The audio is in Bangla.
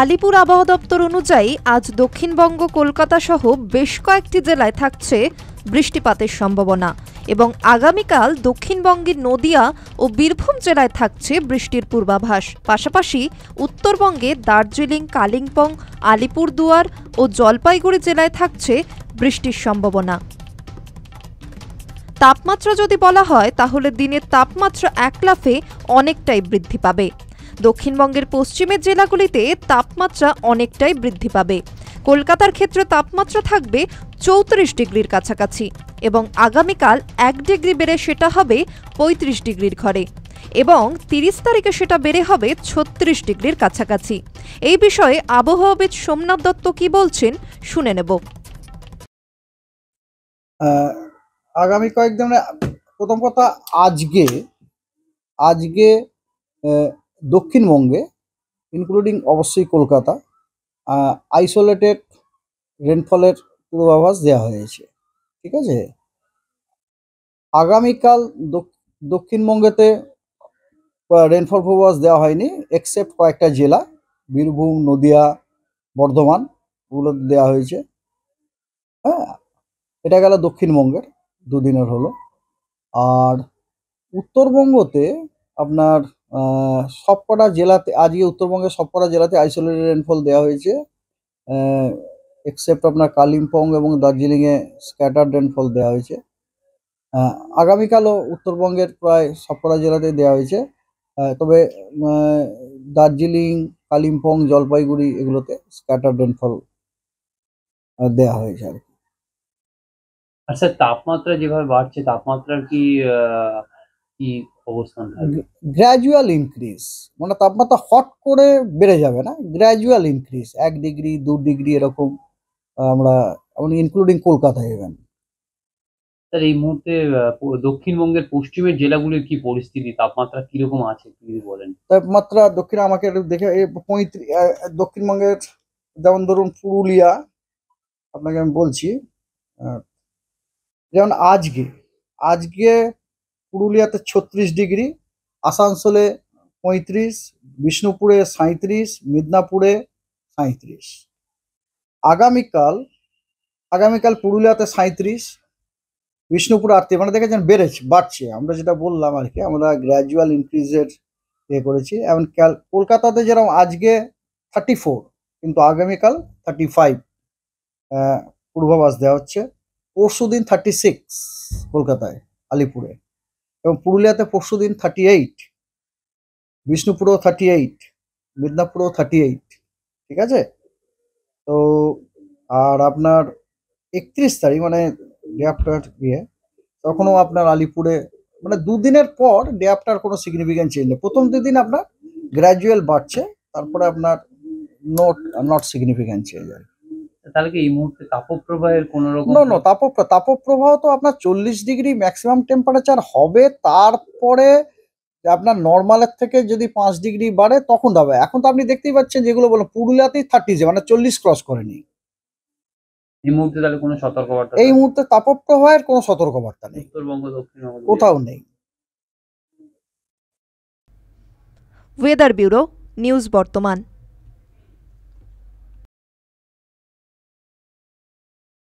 আলিপুর আবহাওয়া দপ্তর অনুযায়ী আজ দক্ষিণবঙ্গ কলকাতা সহ বেশ কয়েকটি জেলায় থাকছে বৃষ্টিপাতের সম্ভাবনা এবং আগামীকাল দক্ষিণবঙ্গের নদিয়া ও বীরভূম জেলায় থাকছে বৃষ্টির পূর্বাভাস পাশাপাশি উত্তরবঙ্গে দার্জিলিং কালিম্পং আলিপুরদুয়ার ও জলপাইগুড়ি জেলায় থাকছে বৃষ্টির সম্ভাবনা তাপমাত্রা যদি বলা হয় তাহলে দিনের তাপমাত্রা একলাফে অনেকটাই বৃদ্ধি পাবে দক্ষিণবঙ্গের পশ্চিমের জেলাগুলিতে তাপমাত্রা অনেকটাই বৃদ্ধি পাবে কলকাতার ক্ষেত্রে তাপমাত্রা থাকবে চৌত্রিশ ডিগ্রির কাছাকাছি এবং আগামীকাল এক ডিগ্রি বেড়ে সেটা হবে পঁয়ত্রিশ ডিগ্রির ঘরে এবং তিরিশ তারিখে সেটা বেড়ে হবে ছত্রিশ ডিগ্রির কাছাকাছি এই বিষয়ে আবহাওয়াবিদ সোমনাথ দত্ত কি বলছেন শুনে নেব আগামী কয়েকদিন মানে প্রথম কথা আজকে আজকে দক্ষিণবঙ্গে ইনক্লুডিং অবশ্যই কলকাতা আইসোলেটেড রেনফলের পূর্বাভাস দেওয়া হয়েছে ঠিক আছে আগামীকাল দক্ষিণবঙ্গেতে রেনফল পূর্বাভাস দেওয়া হয়নি এক্সেপ্ট কয়েকটা জেলা বীরভূম নদিয়া বর্ধমান ওগুলো দেওয়া হয়েছে হ্যাঁ এটা গেল দক্ষিণবঙ্গের দুদিনের হলো আর উত্তরবঙ্গতে আপনার সবকটা জেলাতে আজকে উত্তরবঙ্গের সবকটা জেলাতে আইসোলেটেড রেনফল দেওয়া হয়েছে এক্সেপ্ট আপনার কালিম্পং এবং দার্জিলিংয়ে স্ক্যাটার রেনফল দেওয়া হয়েছে আগামীকালও উত্তরবঙ্গের প্রায় সবকটা জেলাতে দেওয়া হয়েছে তবে দার্জিলিং কালিম্পং জলপাইগুড়ি এগুলোতে স্ক্যাটার রেনফল দেওয়া হয়েছে আর কি আচ্ছা তাপমাত্রা যেভাবে বাড়ছে তাপমাত্রার কি কি অবস্থান গ্র্যাজুয়াল ইনক্রিজ মানে তাপমাত্রা হট করে বেড়ে যাবে না গ্র্যাজুয়াল ইনক্রিজ এক ডিগ্রি দু ডিগ্রি এরকম আমরা এমন মানে ইনক্লুডিং কলকাতা ইভেন স্যার এই মুহূর্তে দক্ষিণবঙ্গের পশ্চিমের জেলাগুলির কি পরিস্থিতি তাপমাত্রা কিরকম আছে কি বলেন তাপমাত্রা দক্ষিণ আমাকে দেখে পঁয়ত্রিশ দক্ষিণবঙ্গের যেমন ধরুন পুরুলিয়া আপনাকে আমি বলছি যেমন আজকে আজকে পুরুলিয়াতে ছত্রিশ ডিগ্রি আসানসোলে পঁয়ত্রিশ বিষ্ণুপুরে সাঁত্রিশ মিদনাপুরে সাঁত্রিশ আগামীকাল আগামীকাল পুরুলিয়াতে সাঁত্রিশ বিষ্ণুপুর আটত্রিশ মানে দেখেছেন বেড়েছে বাড়ছে আমরা যেটা বললাম আর কি আমরা গ্র্যাজুয়াল ইনক্রিজের ইয়ে করেছি এবং কলকাতাতে যেরকম আজকে থার্টি ফোর কিন্তু আগামীকাল থার্টি ফাইভ পূর্বাভাস দেওয়া হচ্ছে পরশু দিন থার্টি সিক্স কলকাতায় আলিপুরে এবং পুরুলিয়াতে পরশু দিন থার্টি এইট বিষ্ণুপুরও থার্টি এইট মিদনাপুরও থার্টি এইট ঠিক আছে তো আর আপনার একত্রিশ তারিখ মানে ডে আফটার ইয়ে তখনও আপনার আলিপুরে মানে দুদিনের পর ডে আফটার কোনো সিগনিফিকেন্ট চেঞ্জ নেই প্রথম দুদিন আপনার গ্র্যাজুয়াল বাড়ছে তারপরে আপনার নট নট সিগনিফিকেন্ট চেঞ্জ আর কি তাহলে কি এই মুহূর্তে তাপপ্রবাহের কোন রকম না না তাপ তাপপ্রবাহ তো আপনার চল্লিশ ডিগ্রি ম্যাক্সিমাম টেম্পারেচার হবে তারপরে আপনার নর্মালের থেকে যদি পাঁচ ডিগ্রি বাড়ে তখন হবে এখন তো আপনি দেখতেই পাচ্ছেন যেগুলো বলো পুরুলিয়াতেই থার্টি মানে চল্লিশ ক্রস নি এই মুহূর্তে তাহলে কোনো সতর্কবার্তা এই মুহূর্তে তাপপ্রবাহের কোনো সতর্কবার্তা নেই উত্তরবঙ্গ দক্ষিণবঙ্গ কোথাও নেই ওয়েদার ব্যুরো নিউজ বর্তমান